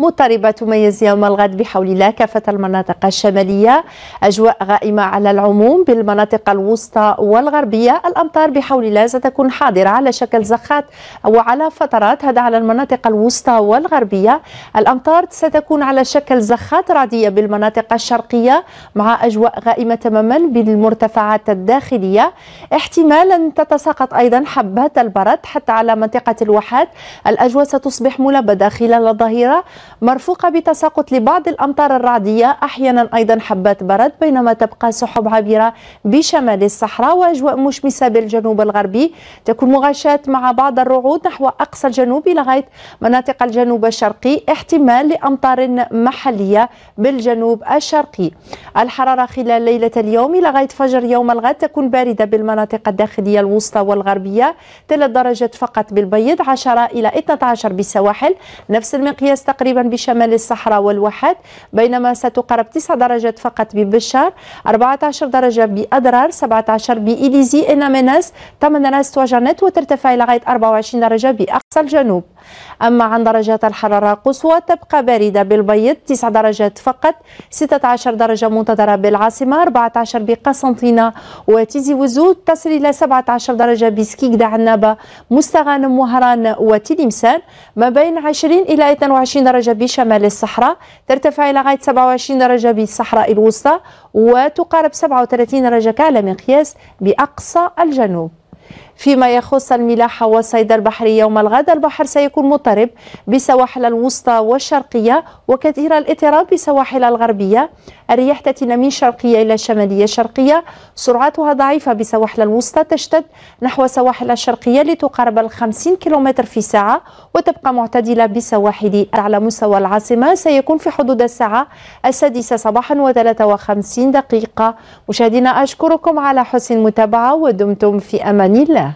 مضطربة تميز يوم الغد بحول الله كافة المناطق الشمالية أجواء غائمة على العموم بالمناطق الوسطى والغربية الأمطار بحول الله ستكون حاضرة على شكل زخات وعلى فترات هذا على المناطق الوسطى والغربية الأمطار ستكون على شكل زخات رعدية بالمناطق الشرقية مع أجواء غائمة تماما بالمرتفعات الداخلية احتمالا تتساقط أيضا حبات البرد حتى على منطقة الواحات الأجواء ستصبح ملبدة خلال الظهيرة مرفوقة بتساقط لبعض الأمطار الرعدية أحيانا أيضا حبات برد بينما تبقى سحب عابرة بشمال الصحراء وأجواء مشمسة بالجنوب الغربي تكون مغشاة مع بعض الرعود نحو أقصى الجنوب لغاية مناطق الجنوب الشرقي احتمال لأمطار محلية بالجنوب الشرقي الحرارة خلال ليلة اليوم لغاية فجر يوم الغد تكون باردة بالمناطق الداخلية الوسطى والغربية 3 درجات فقط بالبيض 10 إلى 12 بالسواحل نفس المقياس تقريبا تقريبا بشمال الصحراء والوحد بينما ستقرب 9 درجات فقط ببشار 14 درجة بأضرار 17 بإليزي إنامناس 8 درجات وجنت وترتفع إلى غاية 24 درجة بأقصى الجنوب أما عن درجات الحرارة القصوى تبقى باردة بالبيض 9 درجات فقط 16 درجة منتظرة بالعاصمة 14 بقسنطينة وتيزي وزود تصل إلى 17 درجة بسكيكدا عنابة مستغانم وهران وتلمسان ما بين 20 إلى 22 درجة درجة بشمال الصحراء ترتفع إلى غاية 27 درجة بالصحراء الوسطى وتقارب 37 درجة كعلى مقياس بأقصى الجنوب فيما يخص الملاحة والصيد البحري يوم الغد البحر سيكون مضطرب بسواحل الوسطى والشرقية وكثير الاضطراب بسواحل الغربية الرياح تأتينا من شرقية إلى شمالية شرقية سرعتها ضعيفة بسواحل الوسطى تشتد نحو سواحل الشرقية لتقارب ال 50 في ساعة وتبقى معتدلة بسواحل على مستوى العاصمة سيكون في حدود الساعة السادسة صباحا و53 دقيقة مشاهدينا أشكركم على حسن المتابعة ودمتم في أمان الله